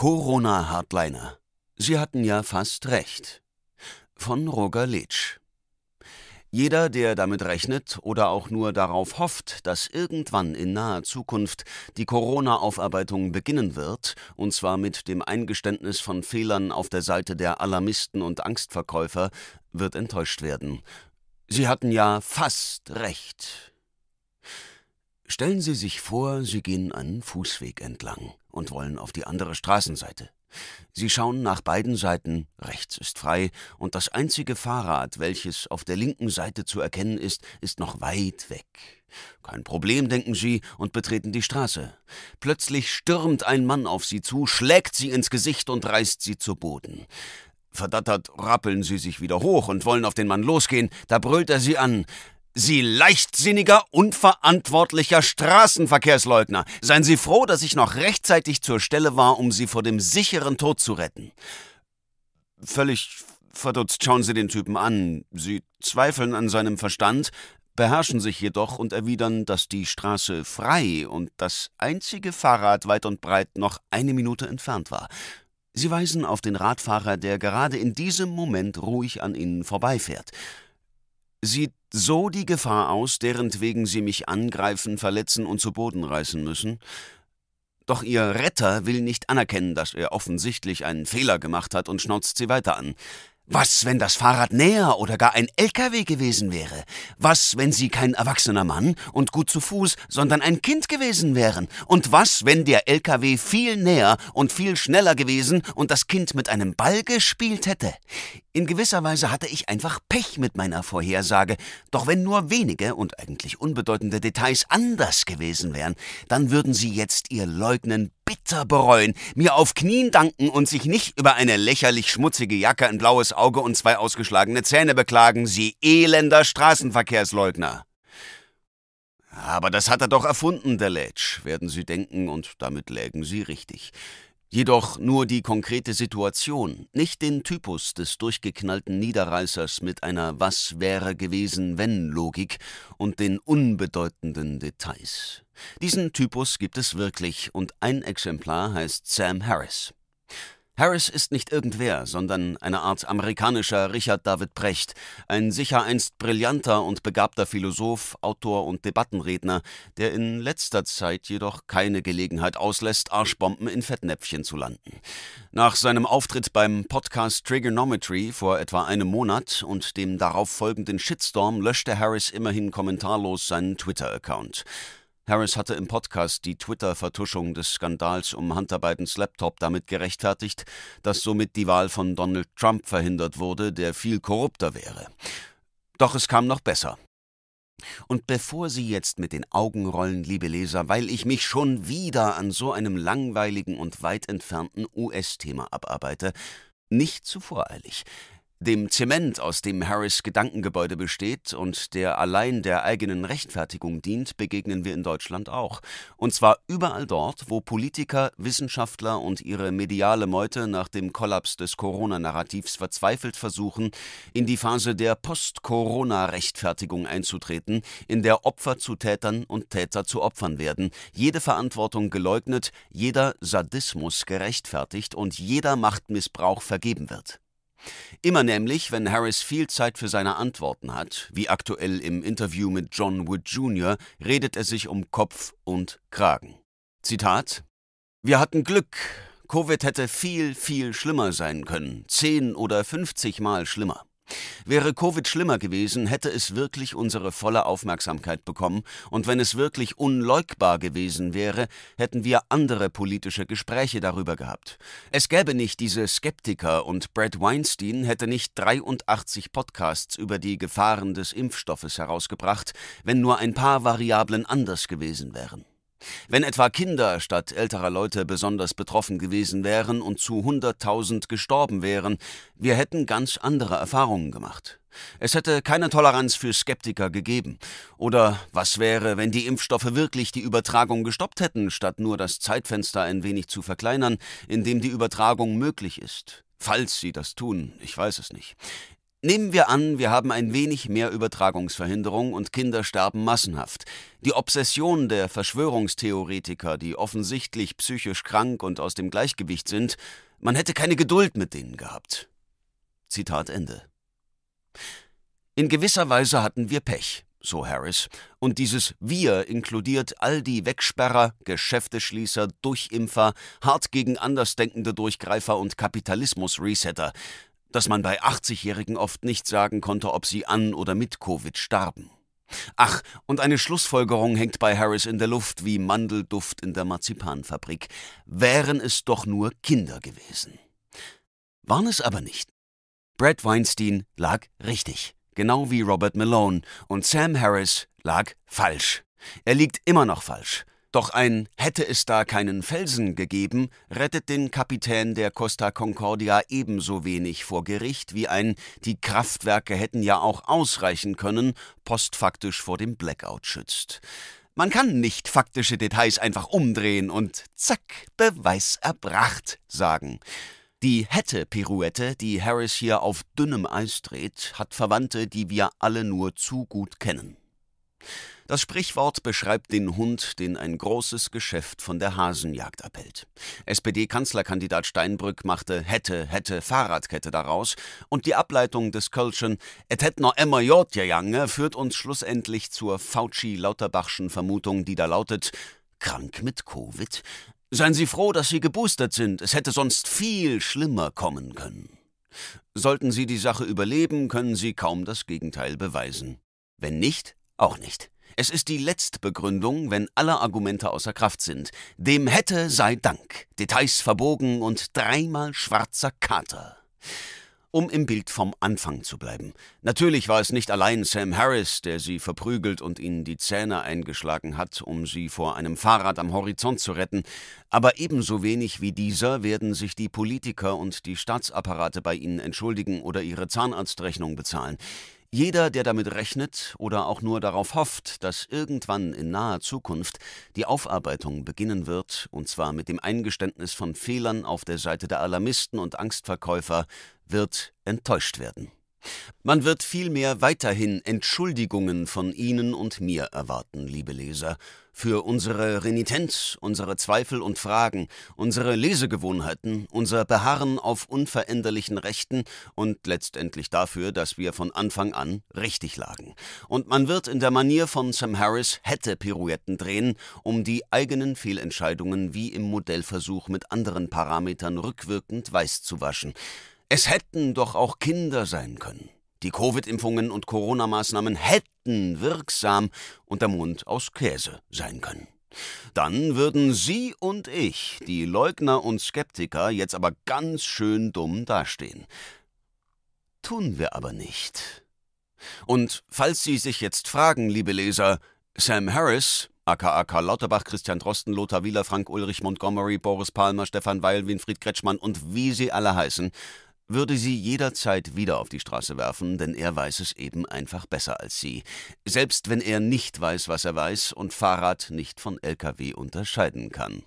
Corona-Hardliner. Sie hatten ja fast recht. Von Roger Litsch. Jeder, der damit rechnet oder auch nur darauf hofft, dass irgendwann in naher Zukunft die Corona-Aufarbeitung beginnen wird, und zwar mit dem Eingeständnis von Fehlern auf der Seite der Alarmisten und Angstverkäufer, wird enttäuscht werden. Sie hatten ja fast recht. Stellen Sie sich vor, Sie gehen einen Fußweg entlang und wollen auf die andere Straßenseite. Sie schauen nach beiden Seiten, rechts ist frei, und das einzige Fahrrad, welches auf der linken Seite zu erkennen ist, ist noch weit weg. Kein Problem, denken Sie, und betreten die Straße. Plötzlich stürmt ein Mann auf Sie zu, schlägt Sie ins Gesicht und reißt Sie zu Boden. Verdattert rappeln Sie sich wieder hoch und wollen auf den Mann losgehen, da brüllt er Sie an. Sie leichtsinniger, unverantwortlicher Straßenverkehrsleugner, seien Sie froh, dass ich noch rechtzeitig zur Stelle war, um Sie vor dem sicheren Tod zu retten. Völlig verdutzt schauen Sie den Typen an. Sie zweifeln an seinem Verstand, beherrschen sich jedoch und erwidern, dass die Straße frei und das einzige Fahrrad weit und breit noch eine Minute entfernt war. Sie weisen auf den Radfahrer, der gerade in diesem Moment ruhig an Ihnen vorbeifährt. Sie so die Gefahr aus, derentwegen sie mich angreifen, verletzen und zu Boden reißen müssen. Doch ihr Retter will nicht anerkennen, dass er offensichtlich einen Fehler gemacht hat und schnauzt sie weiter an. Was, wenn das Fahrrad näher oder gar ein LKW gewesen wäre? Was, wenn sie kein erwachsener Mann und gut zu Fuß, sondern ein Kind gewesen wären? Und was, wenn der LKW viel näher und viel schneller gewesen und das Kind mit einem Ball gespielt hätte? In gewisser Weise hatte ich einfach Pech mit meiner Vorhersage, doch wenn nur wenige und eigentlich unbedeutende Details anders gewesen wären, dann würden sie jetzt ihr Leugnen bitter bereuen, mir auf Knien danken und sich nicht über eine lächerlich schmutzige Jacke, ein blaues Auge und zwei ausgeschlagene Zähne beklagen, Sie elender Straßenverkehrsleugner. Aber das hat er doch erfunden, der Letsch, werden Sie denken, und damit lägen Sie richtig. Jedoch nur die konkrete Situation, nicht den Typus des durchgeknallten Niederreißers mit einer Was wäre gewesen wenn Logik und den unbedeutenden Details. Diesen Typus gibt es wirklich und ein Exemplar heißt Sam Harris. Harris ist nicht irgendwer, sondern eine Art amerikanischer Richard David Precht, ein sicher einst brillanter und begabter Philosoph, Autor und Debattenredner, der in letzter Zeit jedoch keine Gelegenheit auslässt, Arschbomben in Fettnäpfchen zu landen. Nach seinem Auftritt beim Podcast Trigonometry vor etwa einem Monat und dem darauf folgenden Shitstorm löschte Harris immerhin kommentarlos seinen Twitter-Account. Harris hatte im Podcast die Twitter-Vertuschung des Skandals um Hunter Bidens Laptop damit gerechtfertigt, dass somit die Wahl von Donald Trump verhindert wurde, der viel korrupter wäre. Doch es kam noch besser. Und bevor Sie jetzt mit den Augen rollen, liebe Leser, weil ich mich schon wieder an so einem langweiligen und weit entfernten US-Thema abarbeite, nicht zu voreilig dem Zement, aus dem Harris Gedankengebäude besteht und der allein der eigenen Rechtfertigung dient, begegnen wir in Deutschland auch. Und zwar überall dort, wo Politiker, Wissenschaftler und ihre mediale Meute nach dem Kollaps des Corona-Narrativs verzweifelt versuchen, in die Phase der Post-Corona-Rechtfertigung einzutreten, in der Opfer zu Tätern und Täter zu Opfern werden, jede Verantwortung geleugnet, jeder Sadismus gerechtfertigt und jeder Machtmissbrauch vergeben wird. Immer nämlich, wenn Harris viel Zeit für seine Antworten hat, wie aktuell im Interview mit John Wood Jr., redet er sich um Kopf und Kragen. Zitat Wir hatten Glück. Covid hätte viel, viel schlimmer sein können, zehn oder fünfzig Mal schlimmer. Wäre Covid schlimmer gewesen, hätte es wirklich unsere volle Aufmerksamkeit bekommen, und wenn es wirklich unleugbar gewesen wäre, hätten wir andere politische Gespräche darüber gehabt. Es gäbe nicht diese Skeptiker und Brad Weinstein hätte nicht 83 Podcasts über die Gefahren des Impfstoffes herausgebracht, wenn nur ein paar Variablen anders gewesen wären. Wenn etwa Kinder statt älterer Leute besonders betroffen gewesen wären und zu 100.000 gestorben wären, wir hätten ganz andere Erfahrungen gemacht. Es hätte keine Toleranz für Skeptiker gegeben. Oder was wäre, wenn die Impfstoffe wirklich die Übertragung gestoppt hätten, statt nur das Zeitfenster ein wenig zu verkleinern, in dem die Übertragung möglich ist? Falls sie das tun, ich weiß es nicht. Nehmen wir an, wir haben ein wenig mehr Übertragungsverhinderung und Kinder sterben massenhaft. Die Obsession der Verschwörungstheoretiker, die offensichtlich psychisch krank und aus dem Gleichgewicht sind, man hätte keine Geduld mit denen gehabt. Zitat Ende. In gewisser Weise hatten wir Pech, so Harris, und dieses Wir inkludiert all die Wegsperrer, Geschäfteschließer, Durchimpfer, hart gegen Andersdenkende Durchgreifer und Kapitalismus-Resetter, dass man bei 80-Jährigen oft nicht sagen konnte, ob sie an oder mit Covid starben. Ach, und eine Schlussfolgerung hängt bei Harris in der Luft wie Mandelduft in der Marzipanfabrik. Wären es doch nur Kinder gewesen. Waren es aber nicht. Brad Weinstein lag richtig, genau wie Robert Malone, und Sam Harris lag falsch. Er liegt immer noch falsch. Doch ein Hätte es da keinen Felsen gegeben, rettet den Kapitän der Costa Concordia ebenso wenig vor Gericht wie ein Die Kraftwerke hätten ja auch ausreichen können, postfaktisch vor dem Blackout schützt. Man kann nicht faktische Details einfach umdrehen und zack, Beweis erbracht sagen. Die Hätte-Pirouette, die Harris hier auf dünnem Eis dreht, hat Verwandte, die wir alle nur zu gut kennen. Das Sprichwort beschreibt den Hund, den ein großes Geschäft von der Hasenjagd abhält. SPD-Kanzlerkandidat Steinbrück machte hätte, hätte, Fahrradkette daraus und die Ableitung des Kölschen et hätt noch immer jort ja jange führt uns schlussendlich zur Fauci-Lauterbachschen Vermutung, die da lautet, krank mit Covid? Seien Sie froh, dass Sie geboostert sind, es hätte sonst viel schlimmer kommen können. Sollten Sie die Sache überleben, können Sie kaum das Gegenteil beweisen. Wenn nicht, auch nicht. Es ist die Letztbegründung, wenn alle Argumente außer Kraft sind. Dem hätte sei Dank. Details verbogen und dreimal schwarzer Kater. Um im Bild vom Anfang zu bleiben. Natürlich war es nicht allein Sam Harris, der sie verprügelt und ihnen die Zähne eingeschlagen hat, um sie vor einem Fahrrad am Horizont zu retten, aber ebenso wenig wie dieser werden sich die Politiker und die Staatsapparate bei ihnen entschuldigen oder ihre Zahnarztrechnung bezahlen. Jeder, der damit rechnet oder auch nur darauf hofft, dass irgendwann in naher Zukunft die Aufarbeitung beginnen wird, und zwar mit dem Eingeständnis von Fehlern auf der Seite der Alarmisten und Angstverkäufer, wird enttäuscht werden. Man wird vielmehr weiterhin Entschuldigungen von Ihnen und mir erwarten, liebe Leser, für unsere Renitenz, unsere Zweifel und Fragen, unsere Lesegewohnheiten, unser Beharren auf unveränderlichen Rechten und letztendlich dafür, dass wir von Anfang an richtig lagen. Und man wird in der Manier von Sam Harris hätte Pirouetten drehen, um die eigenen Fehlentscheidungen wie im Modellversuch mit anderen Parametern rückwirkend weiß zu waschen. Es hätten doch auch Kinder sein können. Die Covid-Impfungen und Corona-Maßnahmen hätten wirksam und der Mund aus Käse sein können. Dann würden Sie und ich, die Leugner und Skeptiker, jetzt aber ganz schön dumm dastehen. Tun wir aber nicht. Und falls Sie sich jetzt fragen, liebe Leser, Sam Harris, aka Karl Lauterbach, Christian Drosten, Lothar Wieler, Frank Ulrich Montgomery, Boris Palmer, Stefan Weil, Winfried Kretschmann und wie sie alle heißen, würde sie jederzeit wieder auf die Straße werfen, denn er weiß es eben einfach besser als sie. Selbst wenn er nicht weiß, was er weiß und Fahrrad nicht von Lkw unterscheiden kann.